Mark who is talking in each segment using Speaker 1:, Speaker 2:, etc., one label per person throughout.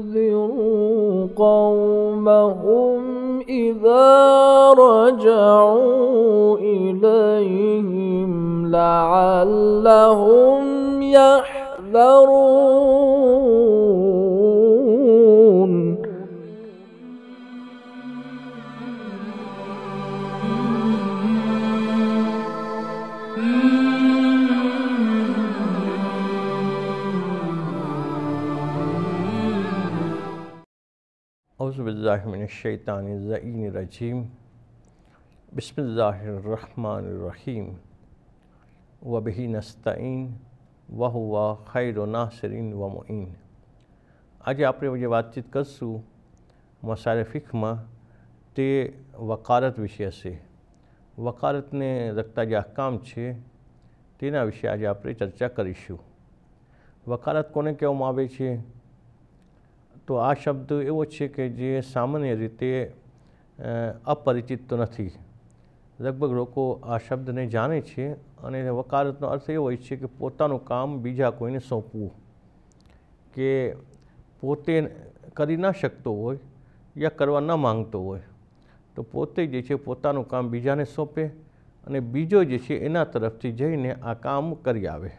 Speaker 1: وَأَنذِرُوا قَوْمَهُمْ إِذَا رَجَعُوا إِلَيْهِمْ لَعَلَّهُمْ يَحْذَرُونَ बिस्मिल्लाशैतानज़ीम बसमीम वबही नस्तीन વહુવા ખૈરો નાસરીન વ મોઇન આજે આપણે જે વાતચીત કરશું મસારે ફિકમાં તે વકારત વિશે હશે વકારતને લગતા જે કામ છે તેના વિશે આજે આપણે ચર્ચા કરીશું વકારત કોને કહેવામાં આવે છે તો આ શબ્દ એવો છે કે જે સામાન્ય રીતે અપરિચિત તો નથી લગભગ લોકો આ શબ્દને જાણે છે અને વકાલતનો અર્થ એવો હોય છે કે પોતાનું કામ બીજા કોઈને સોંપવું કે પોતે કરી ના શકતો હોય યા કરવા ન માંગતો હોય તો પોતે જે છે પોતાનું કામ બીજાને સોંપે અને બીજો જે છે એના તરફથી જઈને આ કામ કરી આવે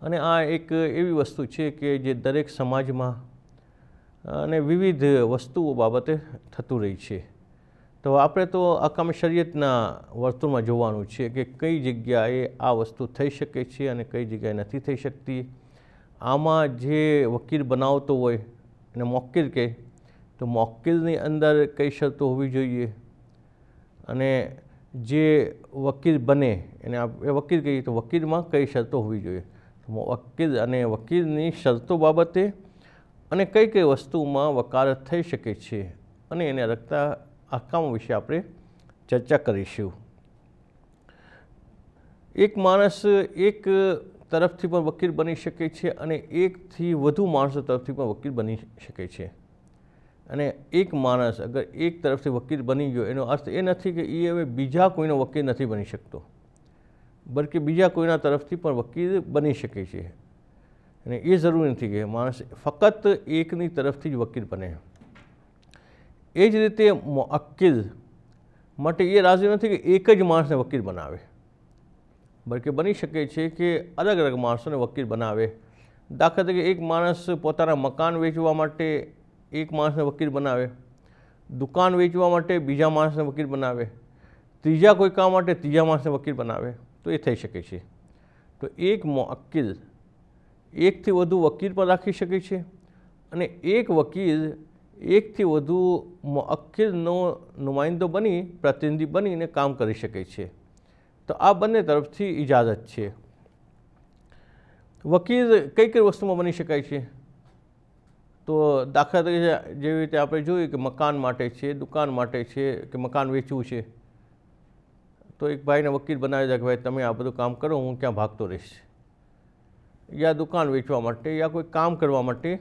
Speaker 1: અને આ એક એવી વસ્તુ છે કે જે દરેક સમાજમાં અને વિવિધ વસ્તુઓ બાબતે થતું રહી છે તો આપણે તો અકામ શરીયતના વર્તુળમાં જોવાનું છે કે કઈ જગ્યાએ આ વસ્તુ થઈ શકે છે અને કઈ જગ્યાએ નથી થઈ શકતી આમાં જે વકીલ બનાવતો હોય એને મોકિલ કહે તો મોકિલની અંદર કઈ શરતો હોવી જોઈએ અને જે વકીલ બને એને એ વકીલ કહીએ તો વકીલમાં કઈ શરતો હોવી જોઈએ વકીલ અને વકીલની શરતો બાબતે અને કઈ કઈ વસ્તુમાં વકાલત થઈ શકે છે અને એને લગતા આકામો વિશે આપણે ચર્ચા કરીશું એક માણસ એક તરફથી પણ વકીલ બની શકે છે અને એકથી વધુ માણસો તરફથી પણ વકીલ બની શકે છે અને એક માણસ અગર એક તરફથી વકીલ બની ગયો એનો અર્થ એ નથી કે એ હવે બીજા કોઈનો વકીલ નથી બની શકતો બલકે બીજા કોઈના તરફથી પણ વકીલ બની શકે છે અને એ જરૂરી નથી કે માણસ ફક્ત એકની તરફથી જ વકીલ બને એ જ રીતે મોકિલ માટે એ રાજી નથી કે એક જ માણસને વકીલ બનાવે બલકે બની શકે છે કે અલગ અલગ માણસોને વકીલ બનાવે દાખલા તરીકે એક માણસ પોતાના મકાન વેચવા માટે એક માણસને વકીલ બનાવે દુકાન વેચવા માટે બીજા માણસને વકીલ બનાવે ત્રીજા કોઈ કામ માટે ત્રીજા માણસને વકીલ બનાવે તો એ થઈ શકે છે તો એક મોકિલ એકથી વધુ વકીલ પણ રાખી શકે છે અને એક વકીલ એકથી વધુ મોકિલનો નુમાઇંદો બની પ્રતિનિધિ બનીને કામ કરી શકે છે તો આ બંને તરફથી ઇજાજત છે વકીલ કઈ કઈ વસ્તુમાં બની શકાય છે તો દાખલા તરીકે જેવી રીતે આપણે જોયું કે મકાન માટે છે દુકાન માટે છે કે મકાન વેચવું છે તો એક ભાઈને વકીલ બનાવી દે કે ભાઈ તમે આ બધું કામ કરો હું ક્યાં ભાગતો રહીશ યા દુકાન વેચવા માટે યા કોઈ કામ કરવા માટે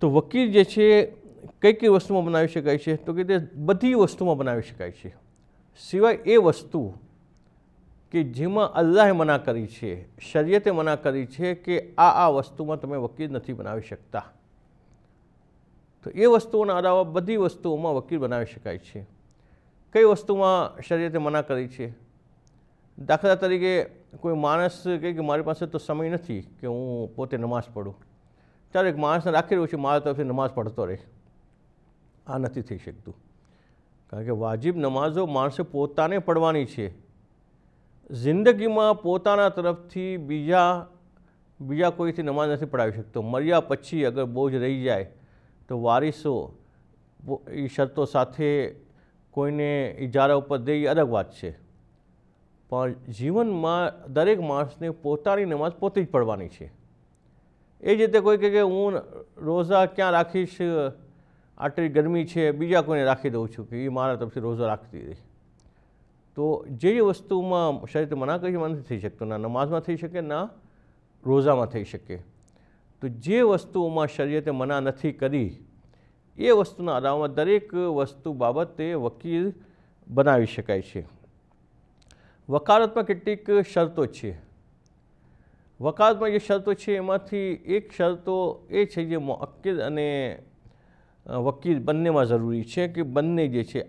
Speaker 1: તો વકીલ જે છે કઈ કઈ વસ્તુમાં બનાવી શકાય છે તો કે તે બધી વસ્તુમાં બનાવી શકાય છે સિવાય એ વસ્તુ કે જેમાં અલ્લાહે મના કરી છે શરીયતે મના કરી છે કે આ આ વસ્તુમાં તમે વકીલ નથી બનાવી શકતા તો એ વસ્તુઓના અલાવા બધી વસ્તુઓમાં વકીલ બનાવી શકાય છે કઈ વસ્તુમાં શરીયતે મના કરી છે દાખલા તરીકે કોઈ માણસ કહે કે મારી પાસે તો સમય નથી કે હું પોતે નમાઝ પઢું ત્યારે એક માણસને રાખી રહ્યું છે મારા તરફથી નમાઝ પઢતો રહે આ નથી થઈ શકતું કારણ કે વાજિબ નમાઝો માણસે પોતાને પડવાની છે જિંદગીમાં પોતાના તરફથી બીજા બીજા કોઈથી નમાજ નથી પડાવી શકતો મર્યા પછી અગર બોજ રહી જાય તો વારિસો એ શરતો સાથે કોઈને ઇજારા ઉપર દે એ અલગ વાત છે પણ જીવનમાં દરેક માણસને પોતાની નમાઝ પોતે જ પડવાની છે એ જ રીતે કોઈ કહે કે હું રોઝા ક્યાં રાખીશ આટલી ગરમી છે બીજા કોઈને રાખી દઉં છું કે એ મારા તરફથી રોઝા રાખતી રહી તો જે વસ્તુમાં શરીર મના કરી નથી થઈ શકતો ના નમાઝમાં થઈ શકે ના રોઝામાં થઈ શકે તો જે વસ્તુઓમાં શરીયતે મના નથી કરી એ વસ્તુના આધારમાં દરેક વસ્તુ બાબતે વકીલ બનાવી શકાય છે વકાલતમાં કેટલીક શરતો છે વકાલતમાં જે શરતો છે એમાંથી એક શરતો એ છે જે મોકિદ અને વકીલ બંનેમાં જરૂરી છે કે બંને જે છે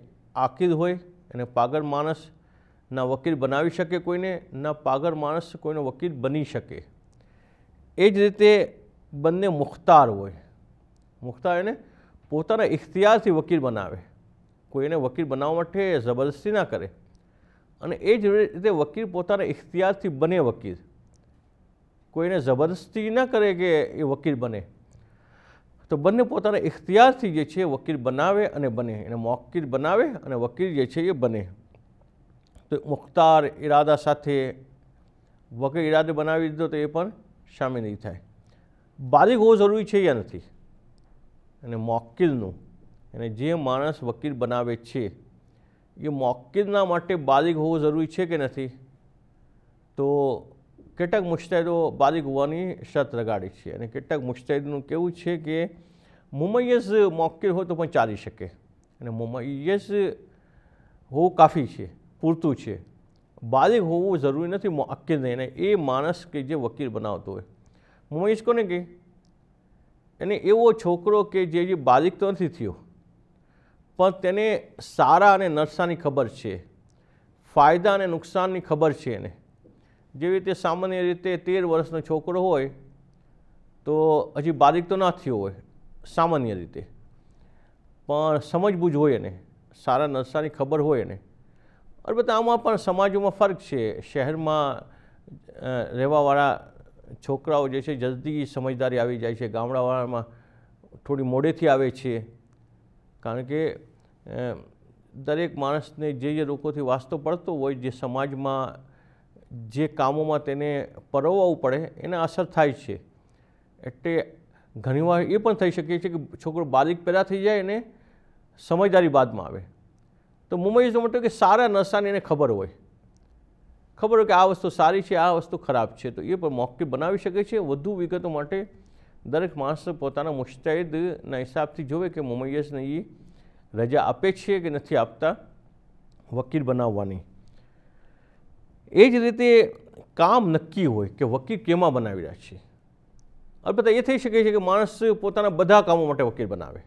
Speaker 1: આકિલ હોય અને પાગળ માણસ ના વકીલ બનાવી શકે કોઈને ના પાગળ માણસ કોઈનો વકીલ બની શકે એ જ રીતે બંને મુખ્તાર હોય મુખ્તાર એને પોતાના ઇખ્તિયારથી વકીલ બનાવે કોઈ એને વકીલ બનાવવા માટે જબરદસ્તી ના કરે અને એ જ રીતે વકીલ પોતાના ઇખ્તિયારથી બને વકીલ કોઈને જબરદસ્તી ના કરે કે એ વકીલ બને તો બંને પોતાના ઇખ્તિયારથી જે છે વકીલ બનાવે અને બને એને મોકીલ બનાવે અને વકીલ જે છે એ બને તો મુખ્તાર ઈરાદા સાથે વકીલ ઈરાદે બનાવી દીધો તો એ પણ સામે નહીં થાય બારીક હોવો જરૂરી છે યા નથી અને મોકિલનું અને જે માણસ વકીલ બનાવે છે એ મોકિલના માટે બાલિક હોવો જરૂરી છે કે નથી તો કેટલાક મુશ્તેદો બાલિક હોવાની શરત લગાડી છે અને કેટલાક મુશ્તેદનું કેવું છે કે મુમૈયઝ મોકિલ હોય તો પણ ચાલી શકે અને મુમૈયઝ હોવું કાફી છે પૂરતું છે બાલિક હોવું જરૂરી નથી મોકિલ નહીં અને એ માણસ કે જે વકીલ બનાવતો હોય મુમૈયઝ કોને કહે અને એવો છોકરો કે જે હજી બાલિક તો નથી થયો પણ તેને સારા અને નરસાની ખબર છે ફાયદા અને નુકસાનની ખબર છે એને જેવી રીતે સામાન્ય રીતે તેર વર્ષનો છોકરો હોય તો હજી બાલિક તો ના થયો હોય સામાન્ય રીતે પણ સમજબૂજ હોય એને સારા નરસાની ખબર હોય એને અલબત્ત આમાં પણ સમાજોમાં ફરક છે શહેરમાં રહેવાવાળા છોકરાઓ જે છે જલ્દી સમજદારી આવી જાય છે ગામડાવાળામાં થોડી મોડેથી આવે છે કારણ કે દરેક માણસને જે જે લોકોથી વાસ્તો પડતો હોય જે સમાજમાં જે કામોમાં તેને પરવવું પડે એને અસર થાય છે એટલે ઘણીવાર એ પણ થઈ શકે છે કે છોકરો બાલિક પેદા થઈ જાય અને સમજદારી બાદમાં આવે તો મુંબઈ તો મતલબ કે સારા નશાની એને ખબર હોય ખબર હોય કે આ વસ્તુ સારી છે આ વસ્તુ ખરાબ છે તો એ પણ મોકલી બનાવી શકે છે વધુ વિગતો માટે દરેક માણસ પોતાના મુશ્તાહિદના હિસાબથી જોવે કે મોમૈયસને એ રજા આપે છે કે નથી આપતા વકીલ બનાવવાની એ જ રીતે કામ નક્કી હોય કે વકીલ કેમાં બનાવી રહ્યા છે અલબત્ત એ થઈ શકે છે કે માણસ પોતાના બધા કામો માટે વકીલ બનાવે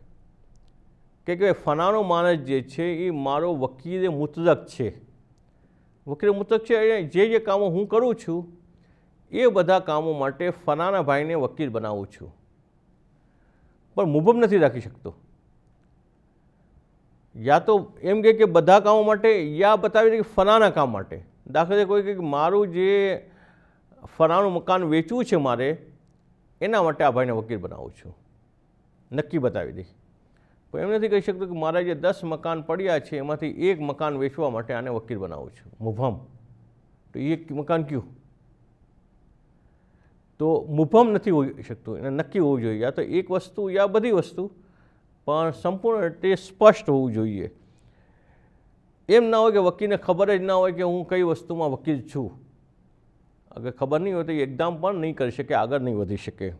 Speaker 1: કે ફનાનો માણસ જે છે એ મારો વકીલે મુતલક છે વકીલ મુતક્ષે જે જે કામો હું કરું છું એ બધા કામો માટે ફનાના ભાઈને વકીલ બનાવું છું પણ મુભમ નથી રાખી શકતો યા તો એમ કહે કે બધા કામો માટે યા બતાવી દે કે ફનાના કામ માટે દાખલા તરીકે કોઈ કે મારું જે ફનાનું મકાન વેચવું છે મારે એના માટે આ ભાઈને વકીલ બનાવું છું નક્કી બતાવી દઈ પણ એમ નથી કહી શકતો કે મારા જે દસ મકાન પડ્યા છે એમાંથી એક મકાન વેચવા માટે આને વકીલ બનાવું છું મુફમ તો એ મકાન કયું તો મુફમ નથી હોઈ શકતું એને નક્કી હોવું જોઈએ યા તો એક વસ્તુ યા બધી વસ્તુ પણ સંપૂર્ણ રીતે સ્પષ્ટ હોવું જોઈએ એમ ના હોય કે વકીલને ખબર જ ના હોય કે હું કઈ વસ્તુમાં વકીલ છું અગર ખબર નહીં હોય તો એકદમ પણ નહીં કરી શકે આગળ નહીં વધી શકે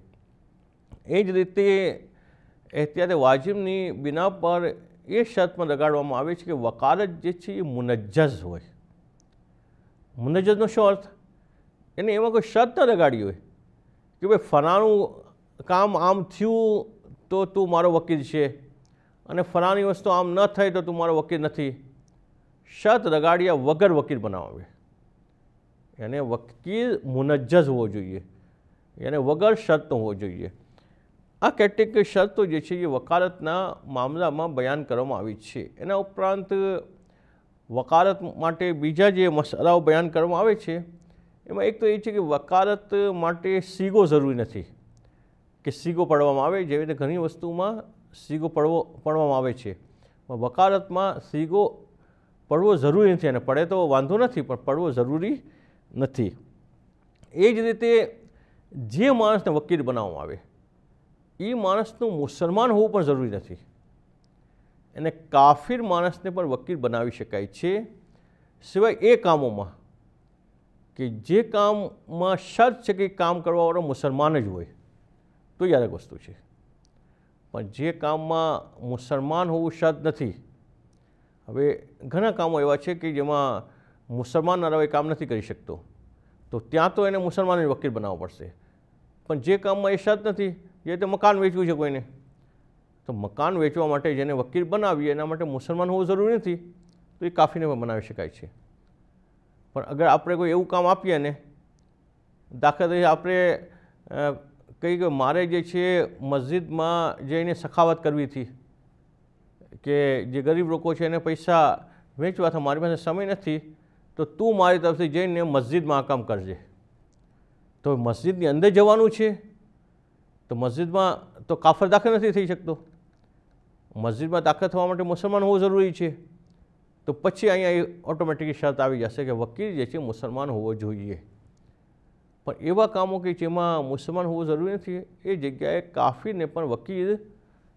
Speaker 1: એ જ રીતે એહતિયાત વાજિબની બિના પર એ શરતમાં લગાડવામાં આવે છે કે વકાલત જે છે એ મુનજ્જઝ હોય મુનજ્જઝનો શું અર્થ એને એમાં કોઈ શરત ન લગાડી હોય કે ભાઈ ફલાણું કામ આમ થયું તો તું મારો વકીલ છે અને ફલાણી વસ્તુ આમ ન થાય તો તું મારો વકીલ નથી શરત લગાડ્યા વગર વકીલ બનાવે એને વકીલ મુનજ્જઝ હોવો જોઈએ એને વગર શરતનો હોવો જોઈએ આ કેટલીક શરતો જે છે એ વકાલતના મામલામાં બયાન કરવામાં આવી છે એના ઉપરાંત વકાલત માટે બીજા જે મસાલાઓ બયાન કરવામાં આવે છે એમાં એક તો એ છે કે વકાલત માટે સીગો જરૂરી નથી કે સીગો પડવામાં આવે જેવી રીતે ઘણી વસ્તુમાં સીગો પડવો પડવામાં આવે છે વકાલતમાં સીગો પડવો જરૂરી નથી અને પડે તો વાંધો નથી પણ પડવો જરૂરી નથી એ જ રીતે જે માણસને વકીલ બનાવવામાં આવે એ માણસનું મુસલમાન હોવું પણ જરૂરી નથી એને કાફિર માણસને પણ વકીલ બનાવી શકાય છે સિવાય એ કામોમાં કે જે કામમાં શર્ત છે કે કામ કરવાવાળો મુસલમાન જ હોય તો એ અલગ વસ્તુ છે પણ જે કામમાં મુસલમાન હોવું શર્ત નથી હવે ઘણા કામો એવા છે કે જેમાં મુસલમાન ના કામ નથી કરી શકતો તો ત્યાં તો એને મુસલમાન વકીલ બનાવવો પડશે પણ જે કામમાં એ સત નથી જે તે મકાન વેચવું છે કોઈને તો મકાન વેચવા માટે જેને વકીલ બનાવીએ એના માટે મુસલમાન હોવું જરૂરી નથી તો એ કાફીને પણ બનાવી શકાય છે પણ અગર આપણે કોઈ એવું કામ આપીએ ને દાખલા તરીકે આપણે કહીએ કે મારે જે છે મસ્જિદમાં જઈને સખાવત કરવી હતી કે જે ગરીબ લોકો છે એને પૈસા વેચવા હતા મારી પાસે સમય નથી તો તું મારી તરફથી જઈને મસ્જિદમાં આ કામ કરજે તો મસ્જિદની અંદર જવાનું છે તો મસ્જિદમાં તો કાફર દાખલ નથી થઈ શકતો મસ્જિદમાં દાખલ થવા માટે મુસલમાન હોવું જરૂરી છે તો પછી અહીંયા ઓટોમેટિક શરત આવી જશે કે વકીલ જે છે મુસલમાન હોવો જોઈએ પણ એવા કામો કે જેમાં મુસલમાન હોવું જરૂરી નથી એ જગ્યાએ કાફીને પણ વકીલ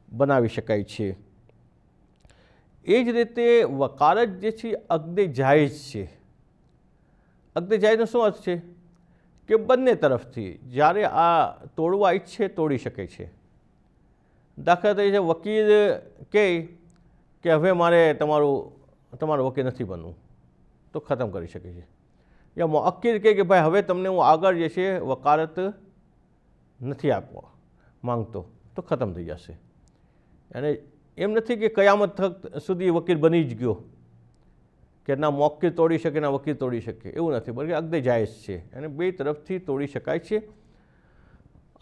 Speaker 1: બનાવી શકાય છે એ જ રીતે વકાલત જે છે અગ્નિ જાયજ છે અગ્નિ જાયજનો શું અર્થ છે કે બંને તરફથી જ્યારે આ તોડવા ઈચ્છે તોડી શકે છે દાખલા તરીકે વકીલ કહે કે હવે મારે તમારું તમારું વકીલ નથી બનવું તો ખતમ કરી શકે છે યા મોકીલ કહે કે ભાઈ હવે તમને હું આગળ જે છે વકારત નથી આપવા માંગતો તો ખતમ થઈ જશે અને એમ નથી કે કયામત સુધી વકીલ બની જ ગયો કે એના મોકે તોડી શકે ના વકીલ તોડી શકે એવું નથી બલ્કે અગદે જાયઝ છે એને બે તરફથી તોડી શકાય છે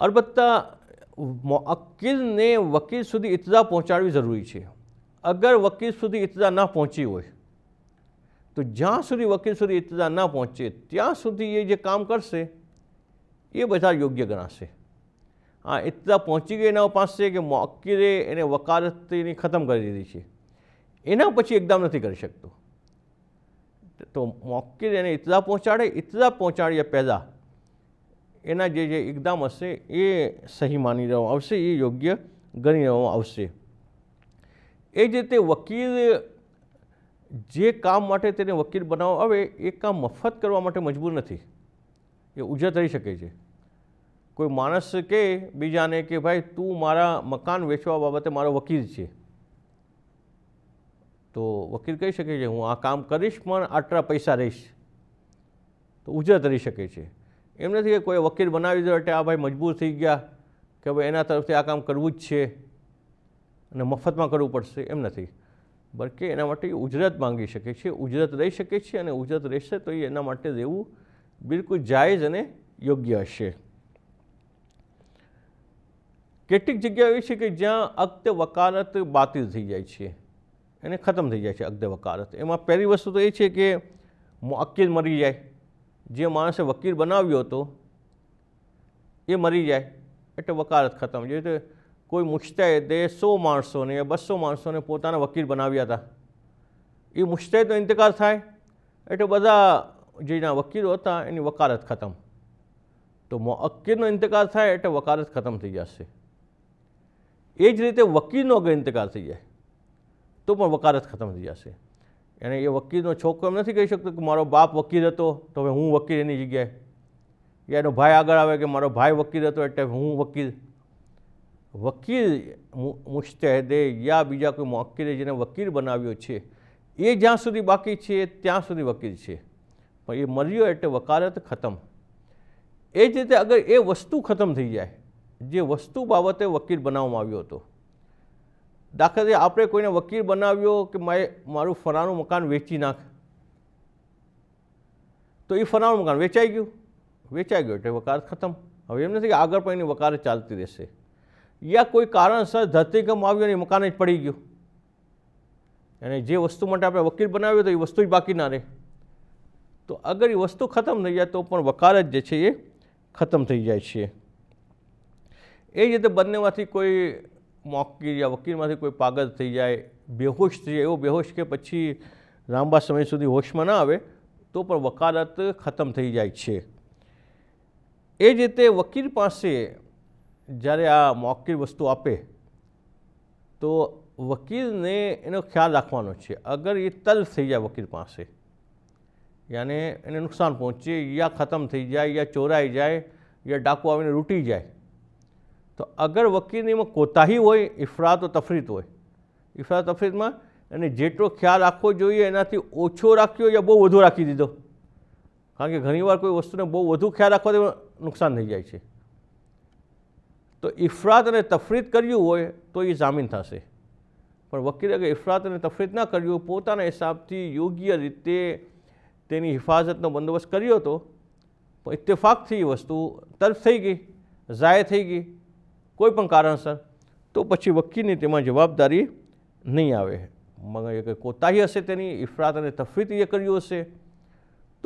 Speaker 1: અલબત્તા અકીલને વકીલ સુધી ઇતજા પહોંચાડવી જરૂરી છે અગર વકીલ સુધી ઇતજા ના પહોંચી હોય તો જ્યાં સુધી વકીલ સુધી ઇતજા ના પહોંચે ત્યાં સુધી એ જે કામ કરશે એ બધા યોગ્ય ગણાશે આ ઇતજા પહોંચી ગઈ એના પાસે કે અકીલે એને વકાલતની ખતમ કરી દીધી છે એના પછી એકદમ નથી કરી શકતો તો મોકીર એને ઇતલા પહોંચાડે ઇતલા પહોંચાડ્યા પહેલાં એના જે જે એકદમ હશે એ સહી માની લેવામાં આવશે એ યોગ્ય ગણી લેવામાં આવશે એ જ રીતે વકીલ જે કામ માટે તેને વકીલ બનાવવા આવે એ કામ મફત કરવા માટે મજબૂર નથી એ ઉજા થઈ શકે છે કોઈ માણસ કે બીજાને કે ભાઈ તું મારા મકાન વેચવા બાબતે મારો વકીલ છે તો વકીલ કહી શકે છે હું આ કામ કરીશ પણ આટલા પૈસા રહીશ તો ઉજરત રહી શકે છે એમ નથી કે કોઈ વકીલ બનાવી દો એટલે આ ભાઈ મજબૂર થઈ ગયા કે ભાઈ એના તરફથી આ કામ કરવું જ છે અને મફતમાં કરવું પડશે એમ નથી બરકે એના માટે ઉજરત માંગી શકે છે ઉજરત રહી શકે છે અને ઉજરત રહેશે તો એ એના માટે દેવું બિલકુલ જાયજ અને યોગ્ય હશે કેટલીક જગ્યા એવી છે કે જ્યાં અક્ત વકાલત બાતિલ થઈ જાય છે એને ખતમ થઈ જાય છે અગ્દ વકાલત એમાં પહેલી વસ્તુ તો એ છે કે અક્કીલ મરી જાય જે માણસે વકીલ બનાવ્યો હતો એ મરી જાય એટલે વકાલત ખતમ જે રીતે કોઈ મુશ્તાહેદે સો માણસોને બસો માણસોને પોતાના વકીલ બનાવ્યા હતા એ મુશ્તાહેદનો ઇંતકાલ થાય એટલે બધા જેના વકીલો હતા એની વકાલત ખતમ તો મોઅક્કીરનો ઇંતકાલ થાય એટલે વકાલત ખતમ થઈ જશે એ જ રીતે વકીલનો અગર ઇંતકાલ થઈ જાય તો પણ વકારત ખતમ થઈ જશે એણે એ વકીલનો છોકરો નથી કહી શકતો કે મારો બાપ વકીલ હતો તો હવે હું વકીલ એની જગ્યાએ કે એનો ભાઈ આગળ આવે કે મારો ભાઈ વકીલ હતો એટલે હું વકીલ વકીલ મુશ્તહેદે યા બીજા કોઈ મોકીલે જેને વકીલ બનાવ્યો છે એ જ્યાં સુધી બાકી છે ત્યાં સુધી વકીલ છે પણ એ મર્યો એટલે વકારત ખતમ એ જ રીતે અગર એ વસ્તુ ખતમ થઈ જાય જે વસ્તુ બાબતે વકીલ બનાવવામાં આવ્યો હતો દાખલા તરીકે આપણે કોઈને વકીલ બનાવ્યો કે મેં મારું ફલાણું મકાન વેચી નાખ તો એ ફલાણું મકાન વેચાઈ ગયું વેચાઈ ગયું એટલે વકાર ખતમ હવે એમ નથી કે આગળ પણ એની વકાર ચાલતી રહેશે યા કોઈ કારણસર ધરતીકંપ આવ્યો અને મકાન જ પડી ગયું અને જે વસ્તુ માટે આપણે વકીલ બનાવ્યો તો એ વસ્તુ જ બાકી ના રહે તો અગર એ વસ્તુ ખતમ થઈ જાય તો પણ વકાર જ જે છે એ ખતમ થઈ જાય છે એ જ રીતે બંનેમાંથી કોઈ મોકીર યા વકીલમાંથી કોઈ પાગલ થઈ જાય બેહોશ થઈ જાય એવો બેહોશ કે પછી લાંબા સમય સુધી હોશમાં ના આવે તો પણ વકાલત ખતમ થઈ જાય છે એ જ રીતે વકીલ પાસે જ્યારે આ મોકીર વસ્તુ આપે તો વકીલને એનો ખ્યાલ રાખવાનો છે અગર એ તલ થઈ જાય વકીલ પાસે યાને એને નુકસાન પહોંચે યા ખતમ થઈ જાય યા ચોરાઈ જાય યા ડાકુ આવીને રૂટી જાય તો અગર વકીલનીમાં કોતાહી હોય ઇફરાત તફરીત હોય ઇફરાત તફરીતમાં એને જેટલો ખ્યાલ રાખવો જોઈએ એનાથી ઓછો રાખ્યો યા બહુ વધુ રાખી દીધો કારણ કે ઘણીવાર કોઈ વસ્તુને બહુ વધુ ખ્યાલ રાખવાથી નુકસાન થઈ જાય છે તો ઇફરાત અને તફરીત કર્યું હોય તો એ જામીન થશે પણ વકીલે કે ઇફરાત અને તફરીત ના કર્યું પોતાના હિસાબથી યોગ્ય રીતે તેની હિફાજતનો બંદોબસ્ત કર્યો હતો પણ ઇત્તેફાકથી એ વસ્તુ તરફ થઈ ગઈ ઝાય થઈ ગઈ કોઈ પણ કારણસર તો પછી વકીલની તેમાં જવાબદારી નહીં આવે કોતાહી હશે તેની ઇફરાત અને તફરીત એ કર્યું હશે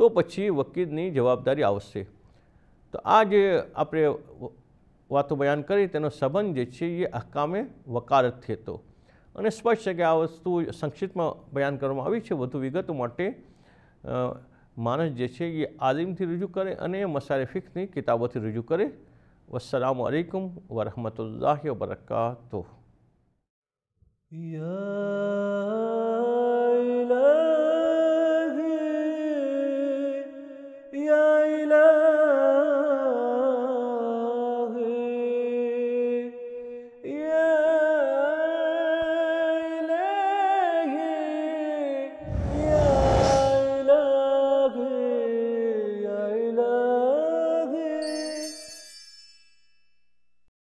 Speaker 1: તો પછી વકીલની જવાબદારી આવશે તો આ જે આપણે વાતો બયાન કરી તેનો સંબંધ જે છે એ અહકામે વકારતથી હતો અને સ્પષ્ટ છે કે આ વસ્તુ સંક્ષિપ્તમાં બયાન કરવામાં આવી છે વધુ વિગતો માટે માણસ જે છે એ આલિમથી રજૂ કરે અને મસારે ફિકની કિતાબોથી રજૂ કરે والسلام عليكم ورحمة الله وبركاته يا